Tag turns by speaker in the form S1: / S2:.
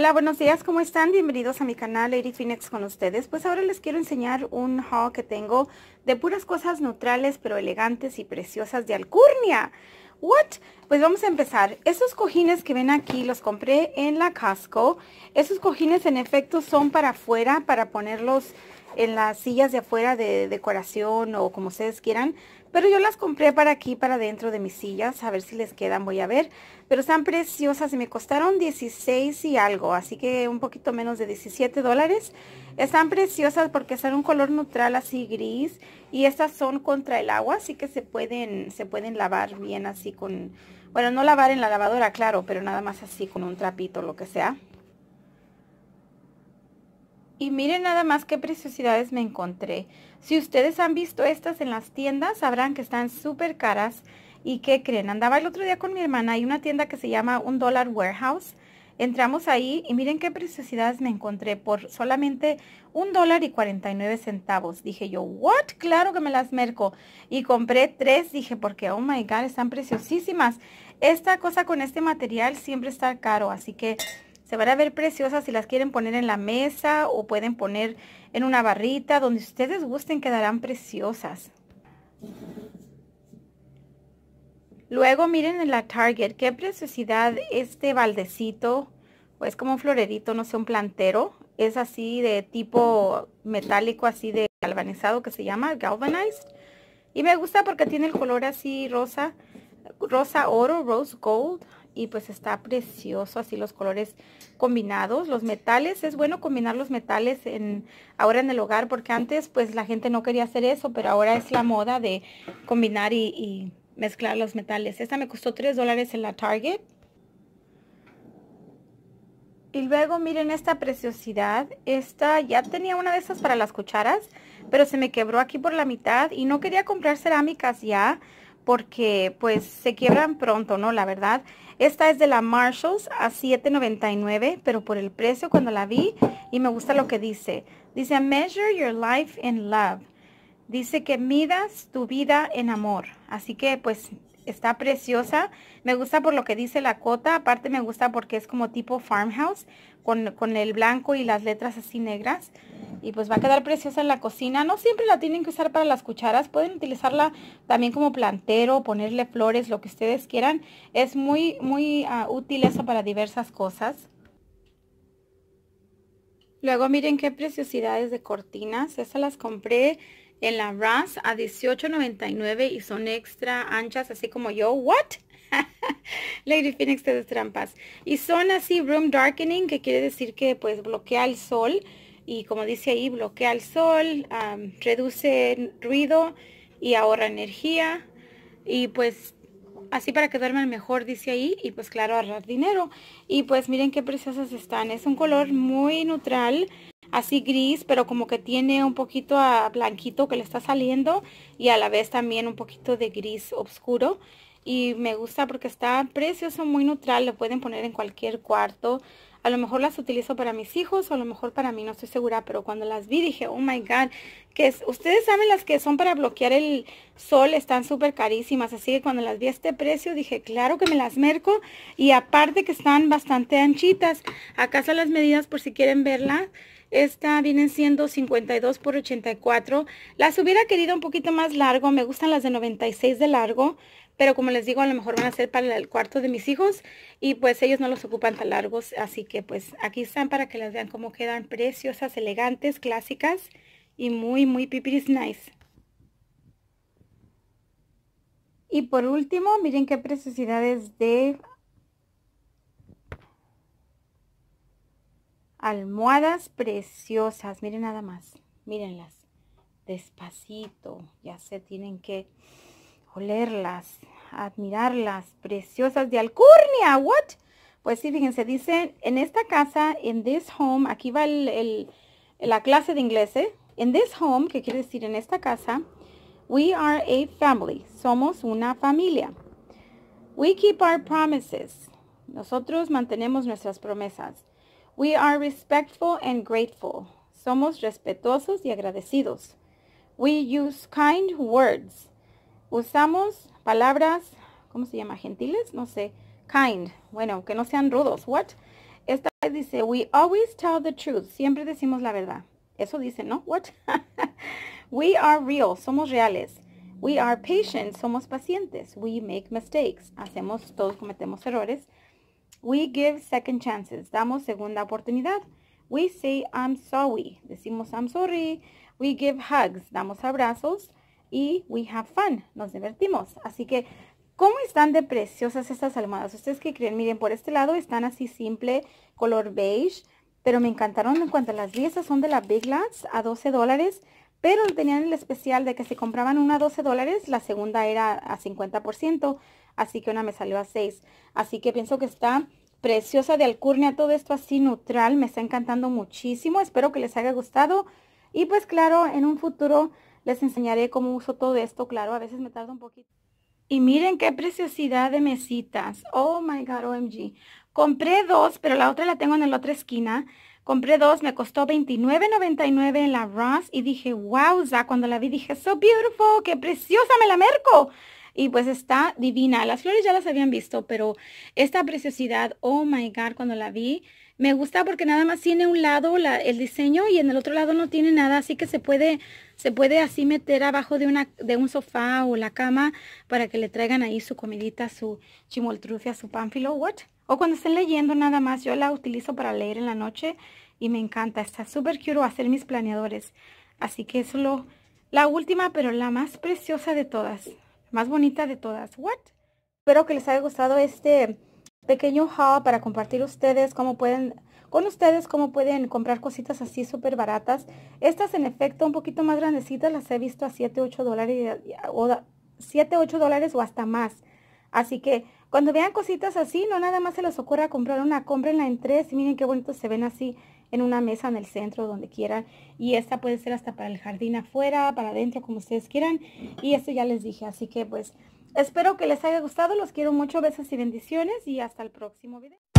S1: Hola, buenos días, ¿cómo están? Bienvenidos a mi canal Lady Phoenix con ustedes. Pues ahora les quiero enseñar un haul que tengo de puras cosas neutrales pero elegantes y preciosas de Alcurnia. ¿What? Pues vamos a empezar. Esos cojines que ven aquí los compré en la Casco Esos cojines en efecto son para afuera, para ponerlos en las sillas de afuera de decoración o como ustedes quieran. Pero yo las compré para aquí, para dentro de mis sillas, a ver si les quedan, voy a ver. Pero están preciosas y me costaron 16 y algo, así que un poquito menos de 17 dólares. Están preciosas porque están un color neutral así gris y estas son contra el agua, así que se pueden, se pueden lavar bien así con... Bueno, no lavar en la lavadora, claro, pero nada más así con un trapito, lo que sea. Y miren nada más qué preciosidades me encontré. Si ustedes han visto estas en las tiendas, sabrán que están súper caras. ¿Y qué creen? Andaba el otro día con mi hermana. Hay una tienda que se llama Un Dollar Warehouse. Entramos ahí y miren qué preciosidades me encontré por solamente un dólar y 49 centavos. Dije yo, ¿what? Claro que me las merco. Y compré tres, dije, porque, oh my God, están preciosísimas. Esta cosa con este material siempre está caro, así que se van a ver preciosas si las quieren poner en la mesa o pueden poner en una barrita, donde ustedes gusten quedarán preciosas. Luego miren en la Target, qué preciosidad este baldecito, es como un florerito, no sé, un plantero. Es así de tipo metálico, así de galvanizado que se llama, galvanized. Y me gusta porque tiene el color así rosa, rosa oro, rose gold y pues está precioso así los colores combinados. Los metales, es bueno combinar los metales en, ahora en el hogar porque antes pues la gente no quería hacer eso, pero ahora es la moda de combinar y, mezclar los metales. Esta me costó 3 dólares en la Target. Y luego miren esta preciosidad. Esta ya tenía una de esas para las cucharas, pero se me quebró aquí por la mitad y no quería comprar cerámicas ya porque pues se quiebran pronto, ¿no? La verdad. Esta es de la Marshalls a $7.99, pero por el precio cuando la vi y me gusta lo que dice. Dice, measure your life in love. Dice que midas tu vida en amor. Así que pues está preciosa. Me gusta por lo que dice la cota. Aparte me gusta porque es como tipo farmhouse con, con el blanco y las letras así negras y pues va a quedar preciosa en la cocina. No siempre la tienen que usar para las cucharas, pueden utilizarla también como plantero, ponerle flores, lo que ustedes quieran. Es muy, muy ah, útil eso para diversas cosas. Luego miren qué preciosidades de cortinas. Estas las compré en la Ras a $18.99 y son extra anchas, así como yo. ¿What? Lady Phoenix de trampas. Y son así room darkening, que quiere decir que pues bloquea el sol y como dice ahí, bloquea el sol, reduce ruido y ahorra energía y pues así para que duerman mejor, dice ahí, y pues claro, ahorrar dinero. Y pues miren qué preciosas están, es un color muy neutral, así gris, pero como que tiene un poquito a blanquito que le está saliendo y a la vez también un poquito de gris oscuro. Y me gusta porque está precioso, muy neutral, lo pueden poner en cualquier cuarto, a lo mejor las utilizo para mis hijos o a lo mejor para mí, no estoy segura, pero cuando las vi dije, oh my God, que es, ustedes saben las que son para bloquear el sol, están súper carísimas, así que cuando las vi a este precio dije, claro que me las merco y aparte que están bastante anchitas, acá están las medidas por si quieren verlas. Esta vienen siendo 52 por 84. Las hubiera querido un poquito más largo. Me gustan las de 96 de largo. Pero como les digo, a lo mejor van a ser para el cuarto de mis hijos. Y pues ellos no los ocupan tan largos. Así que pues aquí están para que las vean cómo quedan. Preciosas, elegantes, clásicas. Y muy, muy pipiris nice. Y por último, miren qué preciosidades de almohadas preciosas. Miren nada más, mírenlas. Despacito, ya se tienen que olerlas, admirarlas. Preciosas de Alcurnia, ¿what? Pues sí, fíjense, dice, en esta casa, en this home, aquí va la clase de inglés, ¿eh? in this home, que quiere decir en esta casa, we are a family, somos una familia. We keep our promises, nosotros mantenemos nuestras promesas. We are respectful and grateful. Somos respetuosos y agradecidos. We use kind words. Usamos palabras, ¿cómo se llama? Gentiles, no sé. Kind. Bueno, que no sean rudos. What? Esta dice, we always tell the truth. Siempre decimos la verdad. Eso dice, ¿no? What? we are real. Somos reales. We are patient. Somos pacientes. We make mistakes. Hacemos, todos cometemos errores. We give second chances. Damos segunda oportunidad. We say I'm sorry. Decimos I'm sorry. We give hugs. Damos abrazos. Y we have fun. Nos divertimos. Así que, ¿cómo están de preciosas estas almohadas? ¿Ustedes que creen? Miren, por este lado están así simple, color beige. Pero me encantaron en cuanto a las piezas, son de la Big Lots a 12 dólares. Pero tenían el especial de que si compraban una a 12 dólares, la segunda era a 50% así que una me salió a 6. Así que pienso que está preciosa de alcurnia, todo esto así neutral, me está encantando muchísimo, espero que les haya gustado y pues claro, en un futuro les enseñaré cómo uso todo esto, claro, a veces me tarda un poquito. Y miren qué preciosidad de mesitas, oh my god, OMG. Compré dos, pero la otra la tengo en la otra esquina. Compré dos, me costó $29.99 en la Ross y dije, wowza, cuando la vi dije, so beautiful, qué preciosa, me la merco y pues está divina. Las flores ya las habían visto, pero esta preciosidad, oh my God, cuando la vi, me gusta porque nada más tiene un lado el diseño y en el otro lado no tiene nada, así que se puede, se puede así meter abajo de, una, de un sofá o la cama para que le traigan ahí su comidita, su chimoltrufia, su pánfilo, O cuando estén leyendo nada más, yo la utilizo para leer en la noche y me encanta, está súper quiero hacer mis planeadores. Así que es lo, la última, pero la más preciosa de todas más bonita de todas. What? Espero que les haya gustado este pequeño haul para compartir ustedes cómo pueden con ustedes cómo pueden comprar cositas así súper baratas. Estas en efecto un poquito más grandecitas las he visto a 7, 8 dólares o dólares o hasta más. Así que cuando vean cositas así, no nada más se les ocurra comprar una, compra en tres y miren qué bonitos se ven así en una mesa en el centro, donde quieran. Y esta puede ser hasta para el jardín afuera, para adentro, como ustedes quieran. Y esto ya les dije, así que pues espero que les haya gustado. Los quiero mucho, besos y bendiciones y hasta el próximo video.